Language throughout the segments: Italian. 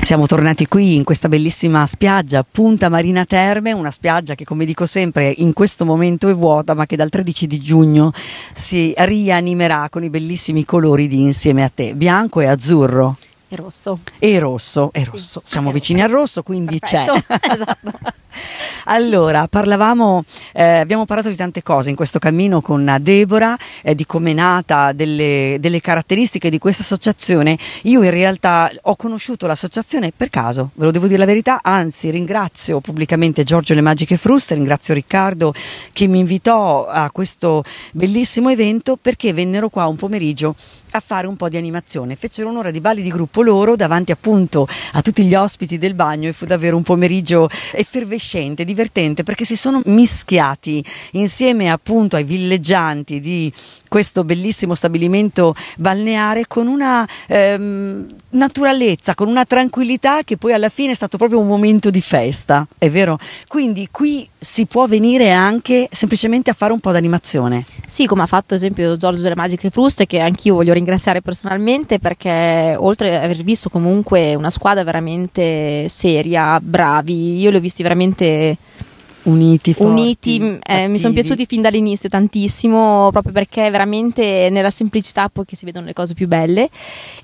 Siamo tornati qui in questa bellissima spiaggia, Punta Marina Terme, una spiaggia che come dico sempre in questo momento è vuota ma che dal 13 di giugno si rianimerà con i bellissimi colori di Insieme a te, bianco e azzurro. E rosso. E rosso, e rosso. Sì, Siamo vicini rosso. al rosso, quindi Perfetto. c'è. esatto. Allora, parlavamo, eh, abbiamo parlato di tante cose in questo cammino con Deborah, eh, di come è nata, delle, delle, caratteristiche di questa associazione. Io in realtà ho conosciuto l'associazione per caso, ve lo devo dire la verità, anzi ringrazio pubblicamente Giorgio Le Magiche Fruste, ringrazio Riccardo che mi invitò a questo bellissimo evento perché vennero qua un pomeriggio a fare un po' di animazione. Fecero un'ora di balli di gruppo loro davanti appunto a tutti gli ospiti del bagno e fu davvero un pomeriggio effervescente incandescente, divertente perché si sono mischiati insieme appunto ai villeggianti di questo bellissimo stabilimento balneare con una ehm, naturalezza, con una tranquillità che poi alla fine è stato proprio un momento di festa, è vero? Quindi qui si può venire anche semplicemente a fare un po' d'animazione. Sì, come ha fatto ad esempio Giorgio delle Magiche Fruste, che anch'io voglio ringraziare personalmente perché oltre ad aver visto comunque una squadra veramente seria, bravi, io li ho visti veramente uniti, forti, uniti mm, eh, mi sono piaciuti fin dall'inizio tantissimo proprio perché veramente nella semplicità poi che si vedono le cose più belle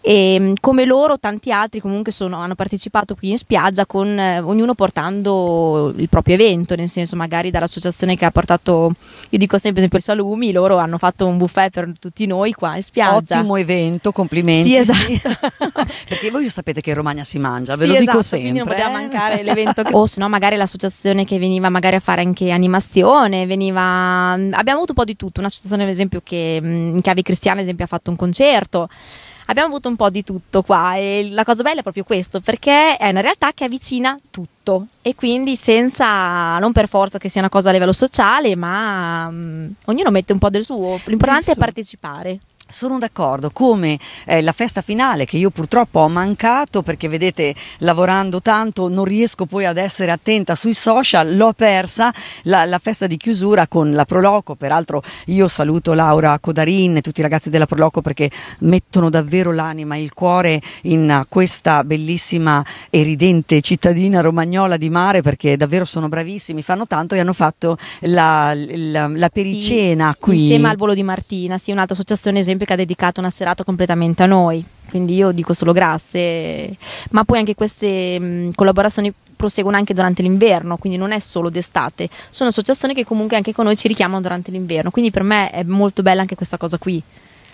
e ehm, come loro tanti altri comunque sono, hanno partecipato qui in spiaggia con eh, ognuno portando il proprio evento nel senso magari dall'associazione che ha portato io dico sempre esempio i salumi loro hanno fatto un buffet per tutti noi qua in spiaggia ottimo evento complimenti sì esatto sì. perché voi sapete che in Romagna si mangia ve sì, lo esatto, dico sempre quindi non poteva eh. mancare l'evento che... o se no magari l'associazione che veniva magari iniziare a fare anche animazione, veniva... Mm, abbiamo avuto un po' di tutto, una situazione ad esempio che mm, in chiave cristiana ad esempio ha fatto un concerto, abbiamo avuto un po' di tutto qua e la cosa bella è proprio questo perché è una realtà che avvicina tutto e quindi senza, non per forza che sia una cosa a livello sociale, ma um, ognuno mette un po' del suo, l'importante Adesso. è partecipare. Sono d'accordo, come eh, la festa finale che io purtroppo ho mancato perché vedete lavorando tanto non riesco poi ad essere attenta sui social, l'ho persa la, la, festa di chiusura con la Proloco, peraltro io saluto Laura Codarin e tutti i ragazzi della Proloco perché mettono davvero l'anima e il cuore in questa bellissima e ridente cittadina romagnola di mare perché davvero sono bravissimi, fanno tanto e hanno fatto la, la, la pericena sì, qui. Insieme al volo di Martina, sì, un'altra associazione esemplare esempio che ha dedicato una serata completamente a noi, quindi io dico solo grazie, ma poi anche queste mh, mm, collaborazioni proseguono anche durante l'inverno, quindi non è solo d'estate, sono associazioni che comunque anche con noi ci richiamano durante l'inverno, quindi per me è molto bella anche questa cosa qui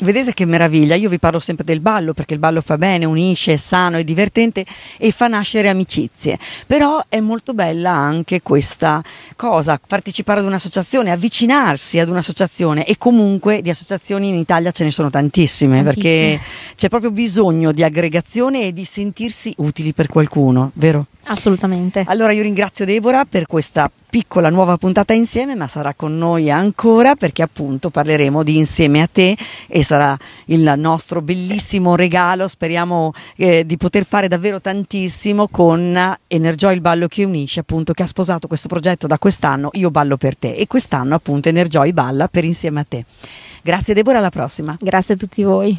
vedete che meraviglia, io vi parlo sempre del ballo perché il ballo fa bene, unisce, è sano, è divertente e fa nascere amicizie, però è molto bella anche questa cosa, partecipare ad un'associazione, avvicinarsi ad un'associazione e comunque di associazioni in Italia ce ne sono tantissime, tantissime. perché c'è proprio bisogno di aggregazione e di sentirsi utili per qualcuno, vero? Assolutamente. Allora io ringrazio Deborah per questa piccola nuova puntata insieme, ma sarà con noi ancora perché appunto parleremo di Insieme a te e sarà il nostro bellissimo regalo, speriamo eh, di poter fare davvero tantissimo con Energioi il ballo che unisce, appunto che ha sposato questo progetto da quest'anno Io ballo per te e quest'anno appunto Energioi balla per Insieme a te. Grazie Deborah, alla prossima. Grazie a tutti voi.